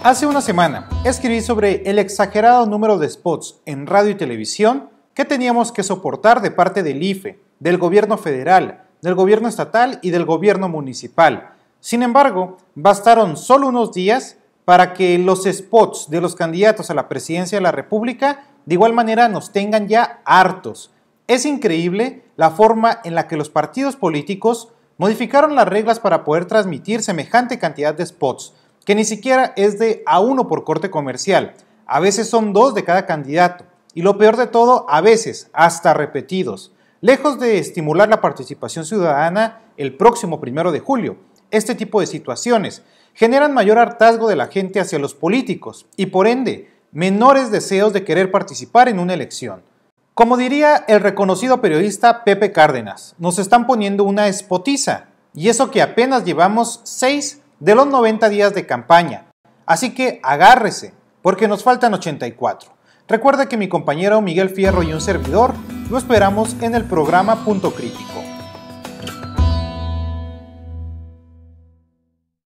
Hace una semana escribí sobre el exagerado número de spots en radio y televisión que teníamos que soportar de parte del IFE, del gobierno federal, del gobierno estatal y del gobierno municipal. Sin embargo, bastaron solo unos días para que los spots de los candidatos a la presidencia de la República de igual manera nos tengan ya hartos. Es increíble la forma en la que los partidos políticos modificaron las reglas para poder transmitir semejante cantidad de spots que ni siquiera es de a uno por corte comercial. A veces son dos de cada candidato. Y lo peor de todo, a veces hasta repetidos. Lejos de estimular la participación ciudadana el próximo primero de julio, este tipo de situaciones generan mayor hartazgo de la gente hacia los políticos y por ende menores deseos de querer participar en una elección. Como diría el reconocido periodista Pepe Cárdenas, nos están poniendo una espotiza y eso que apenas llevamos seis de los 90 días de campaña. Así que agárrese, porque nos faltan 84. Recuerda que mi compañero Miguel Fierro y un servidor lo esperamos en el programa Punto Crítico.